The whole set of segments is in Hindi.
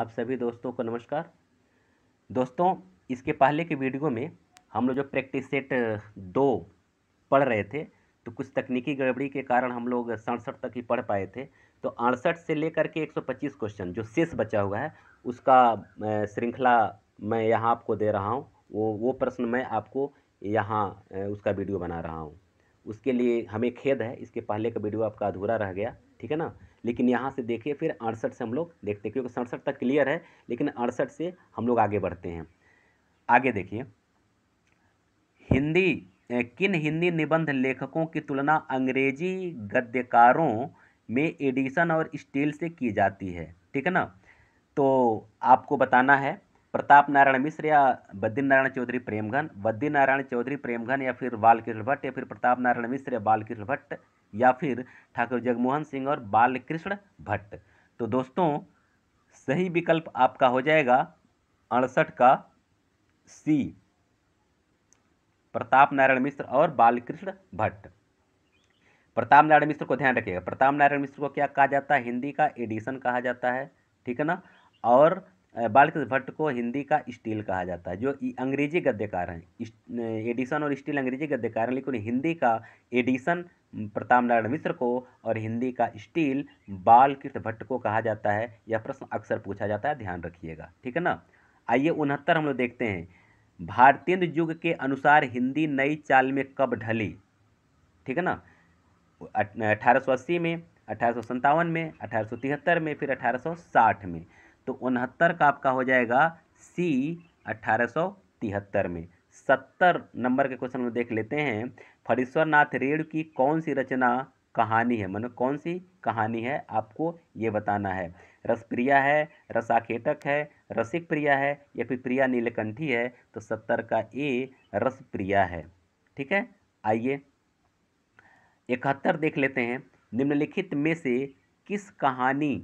आप सभी दोस्तों को नमस्कार दोस्तों इसके पहले के वीडियो में हम लोग जो प्रैक्टिस सेट दो पढ़ रहे थे तो कुछ तकनीकी गड़बड़ी के कारण हम लोग सड़सठ तक ही पढ़ पाए थे तो अड़सठ से लेकर के 125 क्वेश्चन जो शेष बचा हुआ है उसका श्रृंखला मैं यहाँ आपको दे रहा हूँ वो वो प्रश्न मैं आपको यहाँ उसका वीडियो बना रहा हूँ उसके लिए हमें खेद है इसके पहले का वीडियो आपका अधूरा रह गया ठीक है ना लेकिन यहाँ से देखिए फिर अड़सठ से हम लोग देखते हैं क्योंकि सड़सठ तक क्लियर है लेकिन अड़सठ से हम लोग आगे बढ़ते हैं आगे देखिए हिंदी किन हिंदी निबंध लेखकों की तुलना अंग्रेजी गद्यकारों में एडिशन और स्टील से की जाती है ठीक है ना तो आपको बताना है प्रताप नारायण मिश्र या बद्री नारायण चौधरी प्रेमघन बद्री नारायण चौधरी प्रेमघन या फिर बालकृष्ण भट्ट या फिर प्रताप नारायण मिश्र या बालकृष्ण भट्ट या फिर ठाकुर जगमोहन सिंह और बालकृष्ण भट्ट तो दोस्तों सही विकल्प आपका हो जाएगा अड़सठ का सी प्रताप नारायण मिश्र और बालकृष्ण भट्ट प्रताप नारायण मिश्र को ध्यान रखिएगा प्रताप नारायण मिश्र को क्या कहा जाता है हिंदी का एडिशन कहा जाता है ठीक है ना और बालकृष्ण भट्ट को हिंदी का स्टील कहा जाता है जो अंग्रेजी गद्यकार हैं एडिसन और स्टील अंग्रेजी गद्यकार हैं लेकिन हिंदी का एडिसन प्रताप नारायण मिश्र को और हिंदी का स्टील बालकृष्ण भट्ट को कहा जाता है यह प्रश्न अक्सर पूछा जाता है ध्यान रखिएगा ठीक है ना आइए उनहत्तर हम लोग देखते हैं भारतीय युग के अनुसार हिंदी नई चाल में कब ढली ठीक है ना अठारह में अठारह में अठारह में फिर अठारह में तो उनहत्तर का आपका हो जाएगा सी अट्ठारह में सत्तर नंबर के क्वेश्चन में देख लेते हैं फरीश्वर नाथ रेणु की कौन सी रचना कहानी है मतलब कौन सी कहानी है आपको ये बताना है रसप्रिया है रसाखेटक है रसिक प्रिया है या फिर प्रिया नीलकंठी है तो सत्तर का ए रसप्रिया है ठीक है आइए इकहत्तर देख लेते हैं निम्नलिखित में से किस कहानी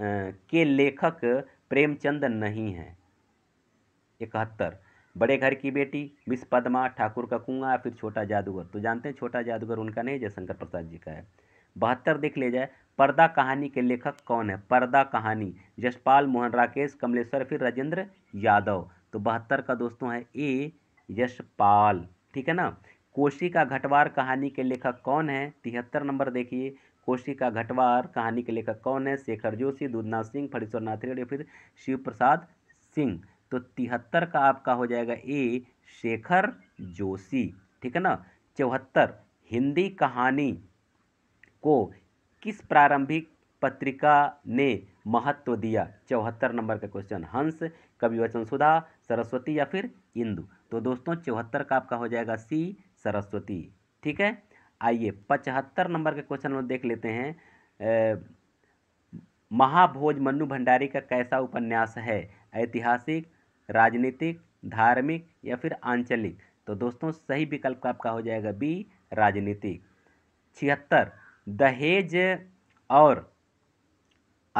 के लेखक प्रेमचंद नहीं हैं इकहत्तर बड़े घर की बेटी मिस पद्मा ठाकुर का या फिर छोटा जादूगर तो जानते हैं छोटा जादूगर उनका नहीं जयशंकर प्रसाद जी का है बहत्तर देख ले जाए पर्दा कहानी के लेखक कौन है पर्दा कहानी यशपाल मोहन राकेश कमलेश्वर फिर राजेंद्र यादव तो बहत्तर का दोस्तों है ए यशपाल ठीक है ना कोशी का घटवार कहानी के लेखक कौन है तिहत्तर नंबर देखिए कोशिका घटवार कहानी के लेखक कौन है शेखर जोशी दूधनाथ सिंह फणीश्वर नाथ या फिर शिव प्रसाद सिंह तो तिहत्तर का आपका हो जाएगा ए शेखर जोशी ठीक है ना चौहत्तर हिंदी कहानी को किस प्रारंभिक पत्रिका ने महत्व दिया चौहत्तर नंबर का क्वेश्चन हंस कवि वचन सुधा सरस्वती या फिर इंदु तो दोस्तों चौहत्तर का आपका हो जाएगा सी सरस्वती ठीक है आइए पचहत्तर नंबर के क्वेश्चन में देख लेते हैं महाभोज मनु भंडारी का कैसा उपन्यास है ऐतिहासिक राजनीतिक धार्मिक या फिर आंचलिक तो दोस्तों सही विकल्प का आपका हो जाएगा बी राजनीतिक छिहत्तर दहेज और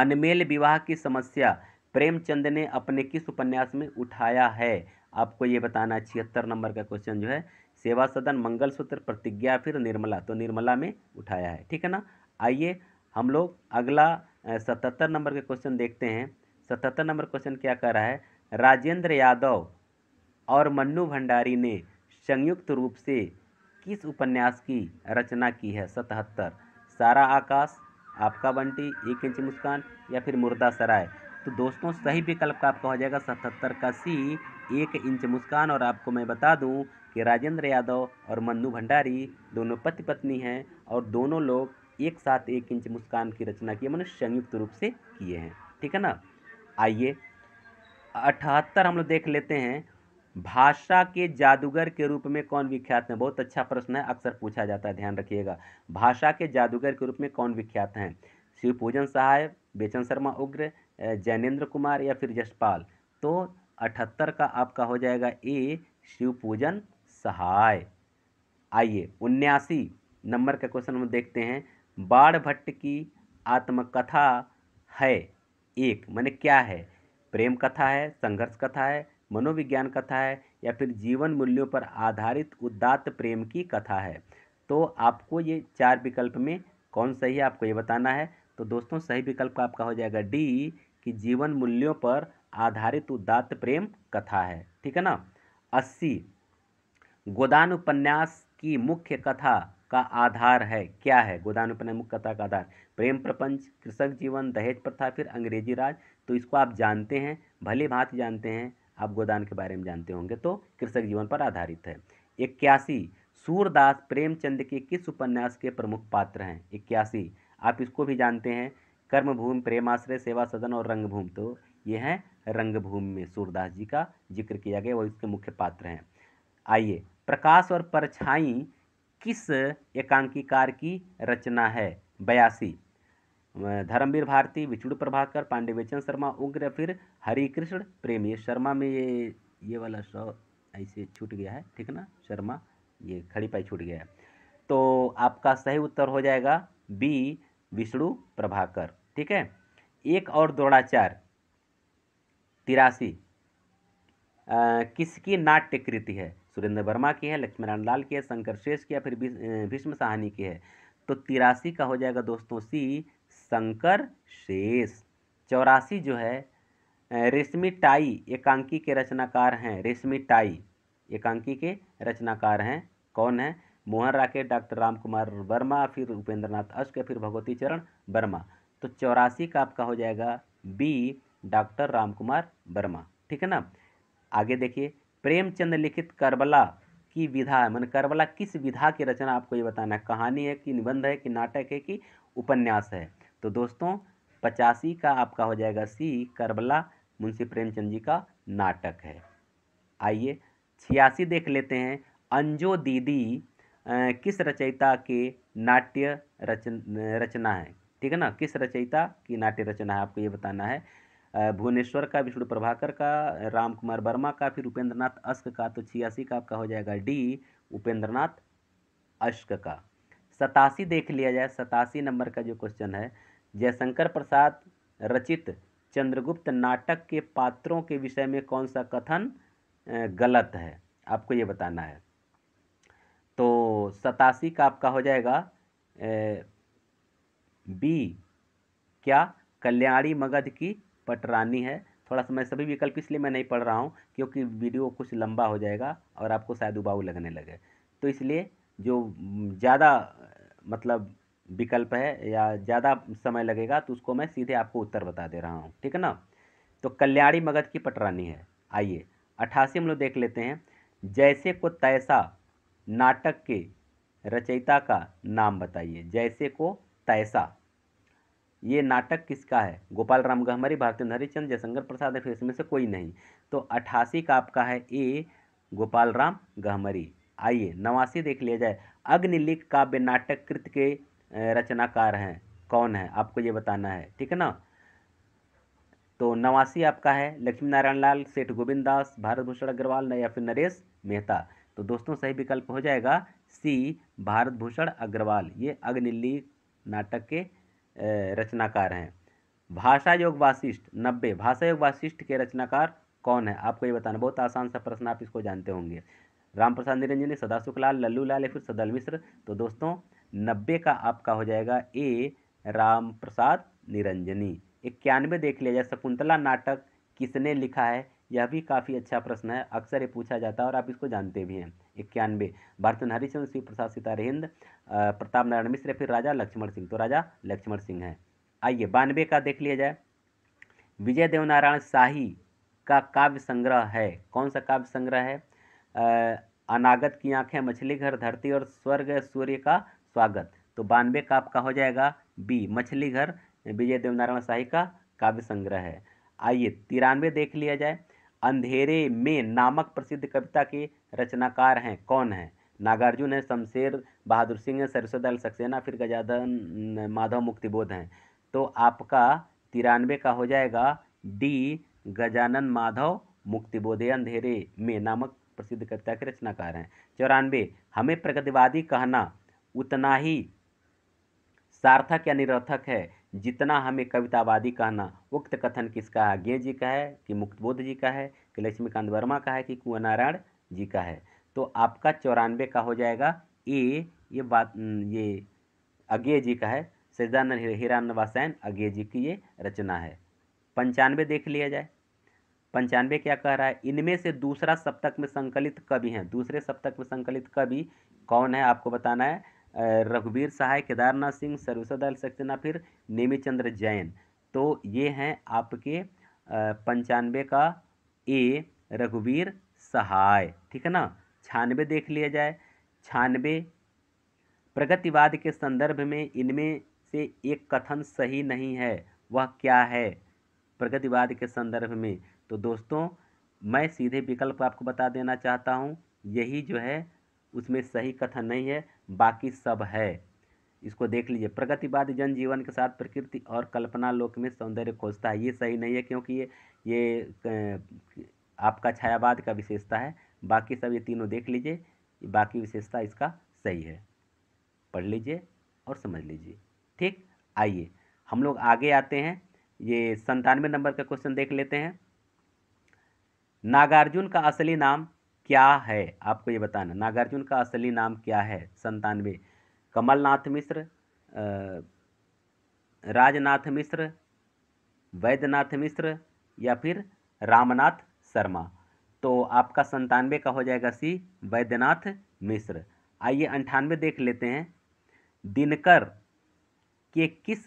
अनमेल विवाह की समस्या प्रेमचंद ने अपने किस उपन्यास में उठाया है आपको ये बताना है छिहत्तर नंबर का क्वेश्चन जो है सेवा सदन मंगलसूत्र प्रतिज्ञा फिर निर्मला तो निर्मला में उठाया है ठीक है ना आइए हम लोग अगला सतहत्तर नंबर के क्वेश्चन देखते हैं सतहत्तर नंबर क्वेश्चन क्या कर रहा है राजेंद्र यादव और मन्नू भंडारी ने संयुक्त रूप से किस उपन्यास की रचना की है सतहत्तर सारा आकाश आपका बंटी एक इंच मुस्कान या फिर मुर्दा सराय तो दोस्तों सही विकल्प का आपका हो जाएगा सतहत्तर का सी एक इंच मुस्कान और आपको मैं बता दूं कि राजेंद्र यादव और मन्नू भंडारी दोनों पति पत्नी हैं और दोनों लोग एक साथ एक इंच मुस्कान की रचना की मैंने मतलब संयुक्त रूप से किए हैं ठीक है ना आइए अठहत्तर हम लोग देख लेते हैं भाषा के जादूगर के रूप में कौन विख्यात है बहुत अच्छा प्रश्न है अक्सर पूछा जाता है ध्यान रखिएगा भाषा के जादूगर के रूप में कौन विख्यात हैं शिव पूजन सहाय बेचन शर्मा उग्र जैनेन्द्र कुमार या फिर जसपाल तो अठहत्तर का आपका हो जाएगा ए शिव पूजन सहाय आइए उन्यासी नंबर का क्वेश्चन हम देखते हैं बाढ़ भट्ट की आत्मकथा है एक मैंने क्या है प्रेम कथा है संघर्ष कथा है मनोविज्ञान कथा है या फिर जीवन मूल्यों पर आधारित उदात्त प्रेम की कथा है तो आपको ये चार विकल्प में कौन सही है आपको ये बताना है तो दोस्तों सही विकल्प आपका हो जाएगा डी कि जीवन मूल्यों पर आधारित उदात्त प्रेम कथा है ठीक है ना अस्सी गोदान उपन्यास की मुख्य कथा का आधार है क्या है गोदान उपन्यास मुख्य कथा का आधार प्रेम प्रपंच कृषक जीवन दहेज प्रथा फिर अंग्रेजी राज तो इसको आप जानते हैं भले भांति जानते हैं आप गोदान के बारे में जानते होंगे तो कृषक जीवन पर आधारित है इक्यासी सूरदास प्रेमचंद के किस उपन्यास के प्रमुख पात्र हैं इक्यासी आप इसको भी जानते हैं कर्मभूमि प्रेमाश्रय सेवा सदन और रंगभूमि तो ये हैं रंगभूमि में सूरदास जी का जिक्र किया गया वो इसके मुख्य पात्र हैं आइए प्रकाश और परछाई किस एकांकीकार की रचना है बयासी धर्मवीर भारती विचुड़ प्रभाकर पांडेवेचन शर्मा उग्र फिर हरिकृष्ण प्रेम ये शर्मा में ये ये वाला शव ऐसे छूट गया है ठीक ना शर्मा ये खड़ी पाई छूट गया है तो आपका सही उत्तर हो जाएगा बी विष्णु प्रभाकर ठीक है एक और चार तिरासी किसकी नाट्य कृति है सुरेंद्र वर्मा की है लक्ष्मीनारायण लाल की है शंकर श्रेष्ठ की या फिर भीष्म साहनी की है तो तिरासी का हो जाएगा दोस्तों सी शंकर शेष चौरासी जो है रेशमी टाई एकांकी के रचनाकार हैं रेशमी टाई एकांकी के रचनाकार हैं कौन है मोहन राकेश डॉक्टर राम कुमार वर्मा फिर उपेंद्रनाथ अश्क फिर भगवती चरण वर्मा तो चौरासी का आपका हो जाएगा बी डॉक्टर राम कुमार वर्मा ठीक है ना आगे देखिए प्रेमचंद लिखित करबला की विधा है मैंने करबला किस विधा की रचना आपको ये बताना है कहानी है कि निबंध है कि नाटक है कि उपन्यास है तो दोस्तों पचासी का आपका हो जाएगा सी करबला मुंशी प्रेमचंद जी का नाटक है आइए छियासी देख लेते हैं अंजो दीदी किस रचयिता के नाट्य रचन रचना है ठीक है ना किस रचयिता की नाट्य रचना है आपको ये बताना है भुवनेश्वर का विष्णु प्रभाकर का राम कुमार वर्मा का फिर उपेंद्रनाथ अस्क का तो छियासी का आपका हो जाएगा डी उपेंद्रनाथ अश्क का सतासी देख लिया जाए सतासी नंबर का जो क्वेश्चन है जयशंकर प्रसाद रचित चंद्रगुप्त नाटक के पात्रों के विषय में कौन सा कथन गलत है आपको ये बताना है तो सतासी का आपका हो जाएगा बी क्या कल्याणी मगध की पटरानी है थोड़ा समय सभी विकल्प इसलिए मैं नहीं पढ़ रहा हूँ क्योंकि वीडियो कुछ लंबा हो जाएगा और आपको शायद उबाऊ लगने लगे तो इसलिए जो ज़्यादा मतलब विकल्प है या ज़्यादा समय लगेगा तो उसको मैं सीधे आपको उत्तर बता दे रहा हूँ ठीक है ना तो कल्याणी मगध की पटरानी है आइए अट्ठासी हम लोग देख लेते हैं जैसे को तैसा नाटक के रचयिता का नाम बताइए जैसे को तैसा ये नाटक किसका है गोपाल राम गहमरी भारतेंद्र हरिचंद जयशंकर प्रसाद है फिर इसमें से कोई नहीं तो अठासी का आपका है ए गोपाल राम गहमरी आइए नवासी देख लिया जाए अग्निलिख काव्य नाटक कृत के रचनाकार हैं कौन है आपको ये बताना है ठीक है ना तो नवासी आपका है लक्ष्मी नारायण लाल सेठ गोविंद दास भारत भूषण अग्रवाल या फिर नरेश मेहता तो दोस्तों सही विकल्प हो जाएगा सी भारत भूषण अग्रवाल ये अग्निलिख नाटक के रचनाकार हैं भाषा योग वाशिष्ठ नब्बे भाषा योग वाशिष्ठ के रचनाकार कौन है आपको ये बताना बहुत आसान सा प्रश्न आप इसको जानते होंगे राम प्रसाद निरंजनी सदा सुखलाल लल्लू लाल या फिर सदल मिश्र तो दोस्तों नब्बे का आपका हो जाएगा ए राम प्रसाद निरंजनी इक्यानवे देख लिया जाए शकुंतला नाटक किसने लिखा है यह भी काफ़ी अच्छा प्रश्न है अक्सर ये पूछा जाता है और आप इसको जानते भी हैं इक्यानवे भारतन हरिचंद्र शिव प्रसाद सितारे हिंद प्रताप नारायण मिश्र फिर राजा लक्ष्मण सिंह तो राजा लक्ष्मण सिंह है आइए बानवे का देख लिया जाए विजय देवनारायण शाही का काव्य संग्रह है कौन सा काव्य संग्रह है आ, अनागत की आंखें मछली घर धरती और स्वर्ग सूर्य का स्वागत तो बानवे का आपका हो जाएगा बी मछली घर विजय देवनारायण शाही का काव्य संग्रह है आइए तिरानवे देख लिया जाए अंधेरे में नामक प्रसिद्ध कविता के रचनाकार हैं कौन हैं नागार्जुन है शमशेर बहादुर सिंह है सरस्वतल सक्सेना फिर गजाधन माधव मुक्तिबोध हैं तो आपका तिरानवे का हो जाएगा डी गजानन माधव मुक्तिबोध अंधेरे में नामक प्रसिद्ध कविता के रचनाकार हैं चौरानवे हमें प्रगतिवादी कहना उतना ही सार्थक या निरर्थक है जितना हमें कवितावादी कहना उक्त कथन किसका है ज्ञ जी का है कि मुक्तबोध जी का है कि लक्ष्मीकांत वर्मा का है कि कुंवर नारायण जी का है तो आपका चौरानवे का हो जाएगा ए ये बात ये अज्ञे जी का है सजदानंद हिरानवासैन अज्ञे जी की ये रचना है पंचानवे देख लिया जाए पंचानवे क्या कह रहा है इनमें से दूसरा सप्तक में संकलित कवि हैं दूसरे सप्तक में संकलित कवि कौन है आपको बताना है रघुवीर सहाय केदारनाथ सिंह अल सक्सेना फिर नेमी चंद्र जैन तो ये हैं आपके पंचानवे का ए रघुवीर सहाय ठीक है ना छानवे देख लिया जाए छानवे प्रगतिवाद के संदर्भ में इनमें से एक कथन सही नहीं है वह क्या है प्रगतिवाद के संदर्भ में तो दोस्तों मैं सीधे विकल्प आपको बता देना चाहता हूँ यही जो है उसमें सही कथन नहीं है बाकी सब है इसको देख लीजिए प्रगतिवादी जन जीवन के साथ प्रकृति और कल्पना लोक में सौंदर्य खोजता है ये सही नहीं है क्योंकि ये ये आपका छायावाद का विशेषता है बाकी सब ये तीनों देख लीजिए बाकी विशेषता इसका सही है पढ़ लीजिए और समझ लीजिए ठीक आइए हम लोग आगे आते हैं ये संतानवे नंबर का क्वेश्चन देख लेते हैं नागार्जुन का असली नाम क्या है आपको ये बताना नागार्जुन का असली नाम क्या है संतानवे कमलनाथ मिश्र राजनाथ मिश्र वैद्यनाथ मिश्र या फिर रामनाथ शर्मा तो आपका संतानवे का हो जाएगा सी वैद्यनाथ मिश्र आइए अंठानवे देख लेते हैं दिनकर के किस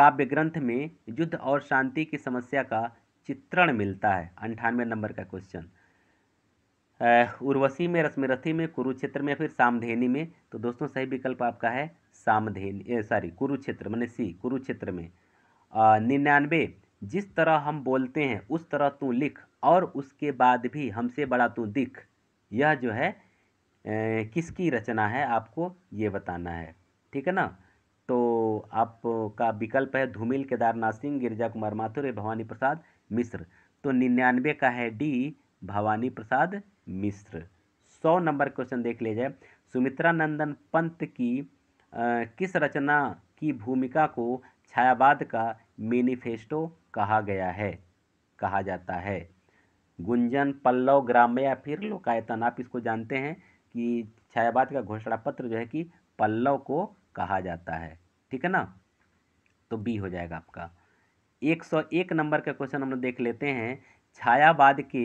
काव्य ग्रंथ में युद्ध और शांति की समस्या का चित्रण मिलता है अंठानवे नंबर का क्वेश्चन उर्वशी में रश्मिरथी में कुरुक्षेत्र में फिर सामधेनी में तो दोस्तों सही विकल्प आपका है सामधेनी सॉरी कुरुक्षेत्र मैंने सी कुरुक्षेत्र में निन्यानवे जिस तरह हम बोलते हैं उस तरह तू लिख और उसके बाद भी हमसे बड़ा तू दिख यह जो है ए, किसकी रचना है आपको ये बताना है ठीक है ना तो आपका विकल्प है धूमिल केदारनाथ सिंह गिरिजा कुमार माथुर भवानी प्रसाद मिश्र तो निन्यानवे का है डी भवानी प्रसाद मिश्र सौ नंबर क्वेश्चन देख लिया जाए सुमित्रा नंदन पंत की आ, किस रचना की भूमिका को छायावाद का मैनिफेस्टो कहा गया है कहा जाता है गुंजन पल्लव ग्राम या फिर लोकायतन आप इसको जानते हैं कि छायावाद का घोषणा पत्र जो है कि पल्लव को कहा जाता है ठीक है ना तो बी हो जाएगा आपका 101 नंबर का क्वेश्चन हम लोग देख लेते हैं छायावाद के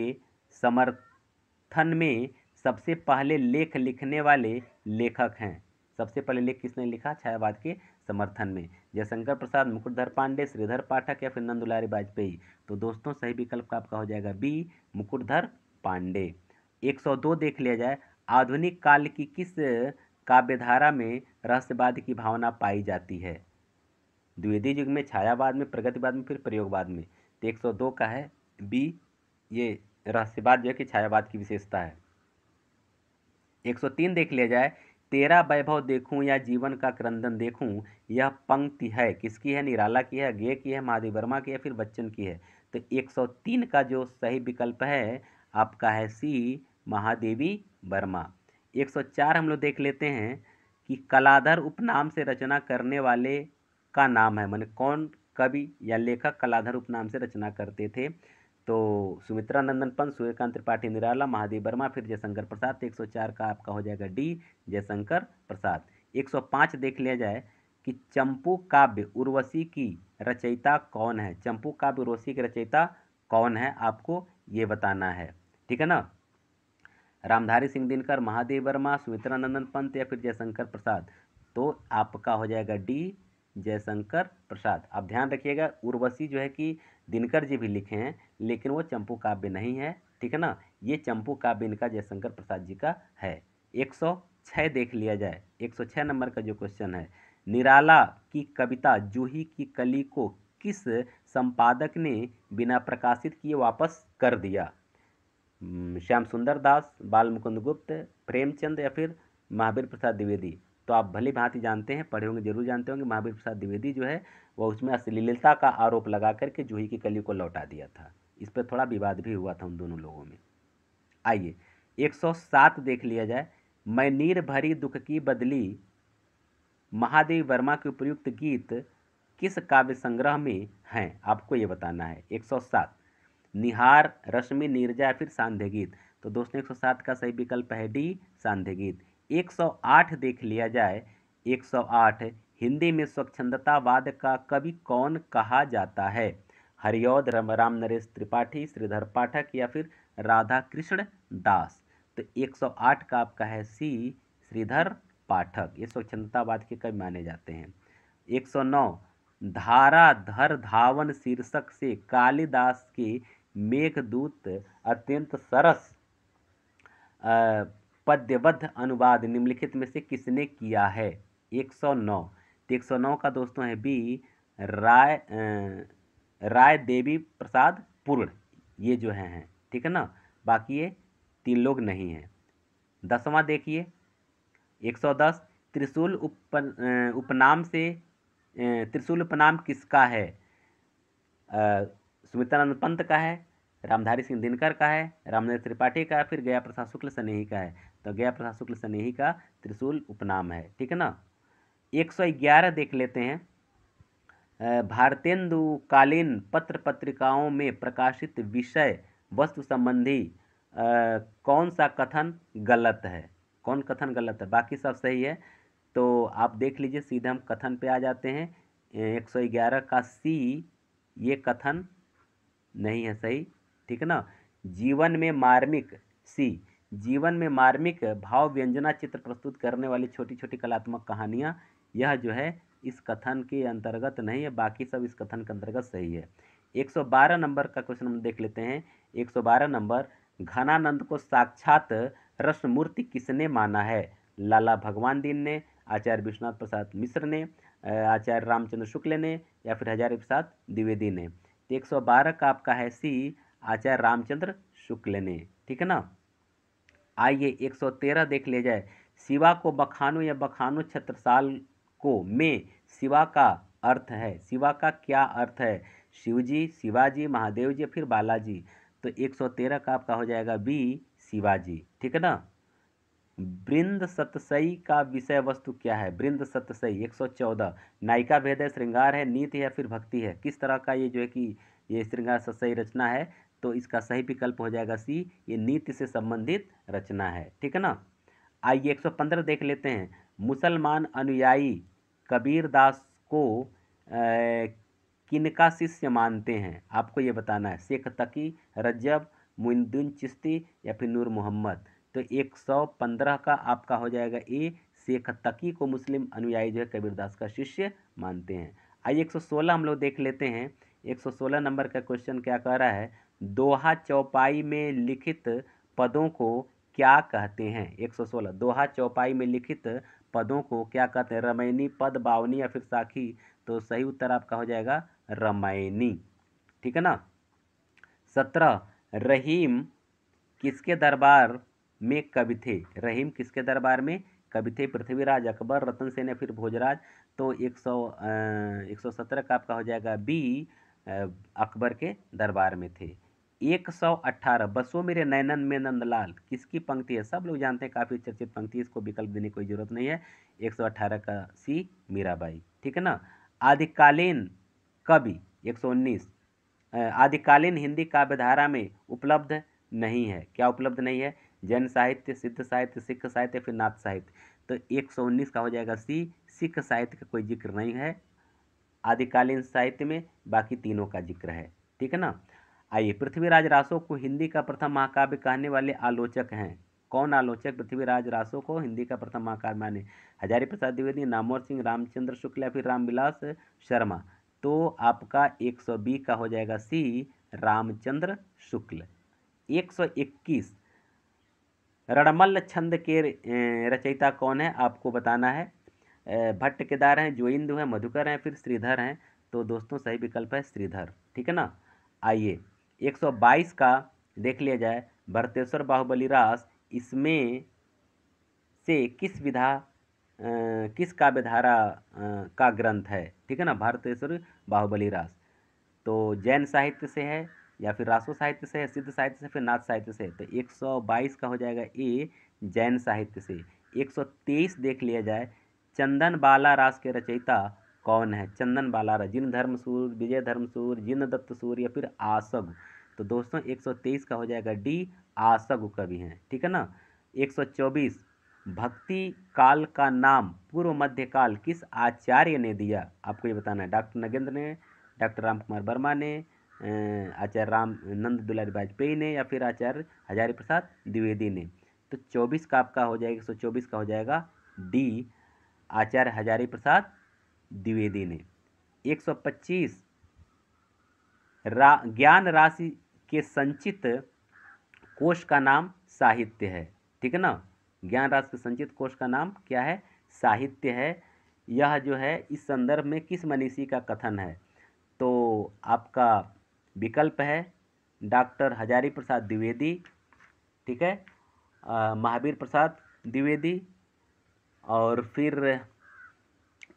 समर्थ मंथन में सबसे पहले लेख लिखने वाले लेखक हैं सबसे पहले लेख किसने लिखा छायावाद के समर्थन में जयशंकर प्रसाद मुकुटधर पांडे श्रीधर पाठक या फिर नंदुलारी वाजपेयी तो दोस्तों सही विकल्प का आपका हो जाएगा बी मुकुटधर पांडे 102 देख लिया जाए आधुनिक काल की किस काव्यधारा में रहस्यवाद की भावना पाई जाती है द्विवेदी युग में छायावाद में प्रगतिवाद में फिर प्रयोगवाद में तो एक का है बी ये रहस्यवाद जो है कि छायावाद की विशेषता है 103 देख लिया जाए तेरा वैभव देखूं या जीवन का क्रंदन देखूं यह पंक्ति है किसकी है निराला की है गे की है महादेव वर्मा की है फिर बच्चन की है तो 103 का जो सही विकल्प है आपका है सी महादेवी वर्मा 104 हम लोग देख लेते हैं कि कलाधर उपनाम से रचना करने वाले का नाम है मैंने कौन कवि या लेखक कलाधर उपनाम से रचना करते थे तो सुमित्रा नंदन पंत सूर्यकांत त्रिपाठी निराला महादेव वर्मा फिर जयशंकर प्रसाद एक सौ चार का आपका हो जाएगा डी जयशंकर प्रसाद एक सौ पाँच देख लिया जाए कि चंपू काव्य उर्वशी की रचयिता कौन है चंपू काव्य उर्वशी की रचयिता कौन है आपको ये बताना है ठीक है ना रामधारी सिंह दिनकर महादेव वर्मा सुमित्रा नंदन पंत या फिर जयशंकर प्रसाद तो आपका हो जाएगा डी जयशंकर प्रसाद आप ध्यान रखिएगा उर्वशी जो है कि दिनकर जी भी लिखे हैं लेकिन वो चंपू काव्य नहीं है ठीक है ना ये चंपू काव्य इनका जयशंकर प्रसाद जी का है एक सौ छः देख लिया जाए एक सौ छः नंबर का जो क्वेश्चन है निराला की कविता जूही की कली को किस संपादक ने बिना प्रकाशित किए वापस कर दिया श्याम सुंदर दास बाल मुकुंद गुप्त प्रेमचंद या फिर महावीर प्रसाद द्विवेदी तो आप भली भांति जानते हैं पढ़े होंगे जरूर जानते होंगे महावीर प्रसाद द्विवेदी जो है वह उसमें अश्लीलता का आरोप लगा करके जूही की कली को लौटा दिया था इस पर थोड़ा विवाद भी हुआ था उन दोनों लोगों में आइए 107 देख लिया जाए मैं नीर भरी दुख की बदली महादेव वर्मा के उपयुक्त गीत किस काव्य संग्रह में हैं आपको ये बताना है 107 निहार रश्मि नीरजा फिर सांध्य गीत तो दोस्तों 107 का सही विकल्प है डी सांध्य गीत आठ देख लिया जाए आठ हिंदी में स्वच्छंदतावाद का कवि कौन कहा जाता है हरिऔध राम नरेश त्रिपाठी श्रीधर पाठक या फिर राधा कृष्ण दास तो 108 का आपका है सी श्रीधर पाठक ये स्वच्छंदतावाद के कवि माने जाते हैं 109 धारा धर धावन शीर्षक से कालिदास के मेघदूत अत्यंत सरस पद्यबद्ध अनुवाद निम्नलिखित में से किसने किया है 109 तो एक सौ नौ का दोस्तों है बी राय राय देवी प्रसाद पूर्ण ये जो है हैं ठीक है ना बाकी ये तीन लोग नहीं हैं दसवां देखिए एक सौ दस त्रिशूल उप उपनाम से त्रिशूल उपनाम किसका है सुमित्रानंद पंत का है रामधारी सिंह दिनकर का है रामधारी त्रिपाठी का फिर गया प्रसाद शुक्ल सनेही का है तो गया प्रसाद शुक्ल सनेही का त्रिशूल उपनाम है ठीक है ना एक सौ ग्यारह देख लेते हैं भारतेंदुकालीन पत्र पत्रिकाओं में प्रकाशित विषय वस्तु संबंधी कौन सा कथन गलत है कौन कथन गलत है बाकी सब सही है तो आप देख लीजिए सीधे हम कथन पे आ जाते हैं एक सौ ग्यारह का सी ये कथन नहीं है सही ठीक है ना जीवन में मार्मिक सी जीवन में मार्मिक भाव व्यंजना चित्र प्रस्तुत करने वाली छोटी छोटी कलात्मक कहानियाँ यह जो है इस कथन के अंतर्गत नहीं है बाकी सब इस कथन के अंतर्गत सही है 112 नंबर का क्वेश्चन हम देख लेते हैं 112 नंबर घनानंद को साक्षात रसमूर्ति किसने माना है लाला भगवान दीन ने आचार्य विश्वनाथ प्रसाद मिश्र ने आचार्य रामचंद्र शुक्ल ने या फिर हजारी प्रसाद द्विवेदी ने तो एक सौ बारह का आपका है सी आचार्य रामचंद्र शुक्ल ने ठीक है ना आइए एक सौ तेरह देख ले जाए शिवा को बखानो या बखानो छत्रसाल को में शिवा का अर्थ है शिवा का क्या अर्थ है शिवजी शिवाजी महादेव जी फिर बालाजी तो 113 का आपका हो जाएगा बी शिवाजी ठीक है ना वृंद सतसई का विषय वस्तु क्या है वृंद सतसई 114 नायिका भेद है श्रृंगार है नीति है फिर भक्ति है किस तरह का ये जो है कि ये श्रृंगार सतसई रचना है तो इसका सही विकल्प हो जाएगा सी ये नीति से संबंधित रचना है ठीक है ना आइए 115 देख लेते हैं मुसलमान अनुयायी कबीरदास को किनका शिष्य मानते हैं आपको ये बताना है शेख तकी रजब मुइनुद्दीन चिश्ती या फिर नूर मोहम्मद तो एक सौ पंद्रह का आपका हो जाएगा ए शेख तकी को मुस्लिम अनुयायी जो है कबीरदास का शिष्य मानते हैं आइए एक सौ सोलह हम लोग देख लेते हैं एक सौ सोलह नंबर का क्वेश्चन क्या कह रहा है दोहा चौपाई में लिखित पदों को क्या कहते हैं एक सौ सोलह दोहा चौपाई में लिखित पदों को क्या कहते हैं रमैनी पद बावनी या फिर साखी तो सही उत्तर आपका हो जाएगा रमैनी ठीक है ना सत्रह रहीम किसके दरबार में कवि थे रहीम किसके दरबार में कवि थे पृथ्वीराज अकबर रतन सेन या फिर भोजराज तो एक सौ एक सौ सत्रह का आपका हो जाएगा बी अकबर के दरबार में थे एक सौ अट्ठारह बसो मेरे नैनन में नंदलाल किसकी पंक्ति है सब लोग जानते हैं काफ़ी चर्चित पंक्ति इसको विकल्प देने की कोई जरूरत नहीं है एक सौ अट्ठारह का सी मीराबाई ठीक है ना आदिकालीन कवि एक सौ उन्नीस आदिकालीन हिंदी काव्यधारा में उपलब्ध नहीं है क्या उपलब्ध नहीं है जैन साहित्य सिद्ध साहित्य सिख साहित्य फिर नाथ साहित्य तो एक सौ उन्नीस का हो जाएगा सी सिख साहित्य का कोई जिक्र नहीं है आदिकालीन साहित्य में बाकी तीनों का जिक्र है ठीक है ना आइए पृथ्वीराज रासो को हिंदी का प्रथम महाकाव्य कहने वाले आलोचक हैं कौन आलोचक पृथ्वीराज रासो को हिंदी का प्रथम महाकाव्य माने हजारी प्रसाद द्विवेदी नामोर सिंह रामचंद्र शुक्ला फिर रामविलास शर्मा तो आपका एक सौ बी का हो जाएगा सी रामचंद्र शुक्ल एक सौ इक्कीस रणमल्ल छंद के रचयिता कौन है आपको बताना है भट्ट केदार हैं जोइंदु हैं मधुकर हैं फिर श्रीधर हैं तो दोस्तों सही विकल्प है श्रीधर ठीक है ना आइए 122 का देख लिया जाए भरतेश्वर बाहुबली रास इसमें से किस विधा किस काव्यधारा का ग्रंथ है ठीक है ना भारतेश्वर बाहुबली रास तो जैन साहित्य से है या फिर रासो साहित्य से है सिद्ध साहित्य से फिर नाथ साहित्य से तो 122 का हो जाएगा ए जैन साहित्य से 123 देख लिया जाए चंदन बाला रास के रचयिता कौन है चंदन बालारा जिन धर्म सूर विजय धर्म सूर जिन दत्त सूर या फिर आसग तो दोस्तों 123 का हो जाएगा डी आसग कवि हैं ठीक है ना 124 भक्ति काल का नाम पूर्व मध्य काल किस आचार्य ने दिया आपको ये बताना है डॉक्टर नगेंद्र ने डॉक्टर राम कुमार वर्मा ने आचार्य राम नंद दुलारी वाजपेयी ने या फिर आचार्य हजारी प्रसाद द्विवेदी ने तो चौबीस का आपका हो जाएगा एक सौ चौबीस का हो जाएगा डी आचार्य हजारी प्रसाद द्विवेदी ने 125 रा ज्ञान राशि के संचित कोष का नाम साहित्य है ठीक है ना ज्ञान राशि के संचित कोष का नाम क्या है साहित्य है यह जो है इस संदर्भ में किस मनीषी का कथन है तो आपका विकल्प है डॉक्टर हजारी प्रसाद द्विवेदी ठीक है महावीर प्रसाद द्विवेदी और फिर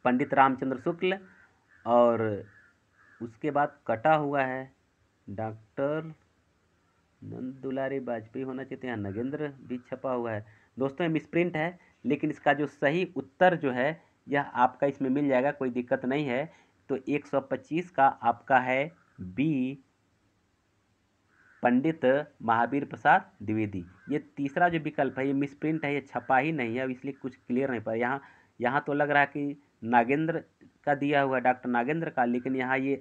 पंडित रामचंद्र शुक्ल और उसके बाद कटा हुआ है डॉक्टर नंद दुलारी वाजपेयी होना चाहिए यहाँ नगेंद्र भी छपा हुआ है दोस्तों ये मिसप्रिंट है लेकिन इसका जो सही उत्तर जो है यह आपका इसमें मिल जाएगा कोई दिक्कत नहीं है तो 125 का आपका है बी पंडित महावीर प्रसाद द्विवेदी ये तीसरा जो विकल्प है ये मिसप्रिंट है ये छपा ही नहीं है अब इसलिए कुछ क्लियर नहीं पा यहाँ यहाँ तो लग रहा है कि नागेंद्र का दिया हुआ है डॉक्टर नागेंद्र का लेकिन यहाँ ये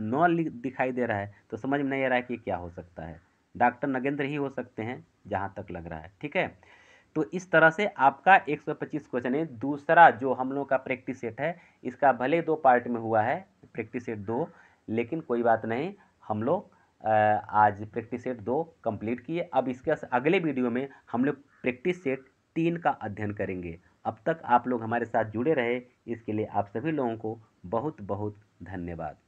नौ दिखाई दे रहा है तो समझ में नहीं आ रहा है कि क्या हो सकता है डॉक्टर नागेंद्र ही हो सकते हैं जहाँ तक लग रहा है ठीक है तो इस तरह से आपका 125 क्वेश्चन है दूसरा जो हम लोगों का प्रैक्टिस सेट है इसका भले दो पार्ट में हुआ है प्रैक्टिस सेट दो लेकिन कोई बात नहीं हम लोग आज प्रैक्टिस सेट दो कंप्लीट किए अब इसके अगले वीडियो में हम लोग प्रैक्टिस सेट तीन का अध्ययन करेंगे अब तक आप लोग हमारे साथ जुड़े रहे इसके लिए आप सभी लोगों को बहुत बहुत धन्यवाद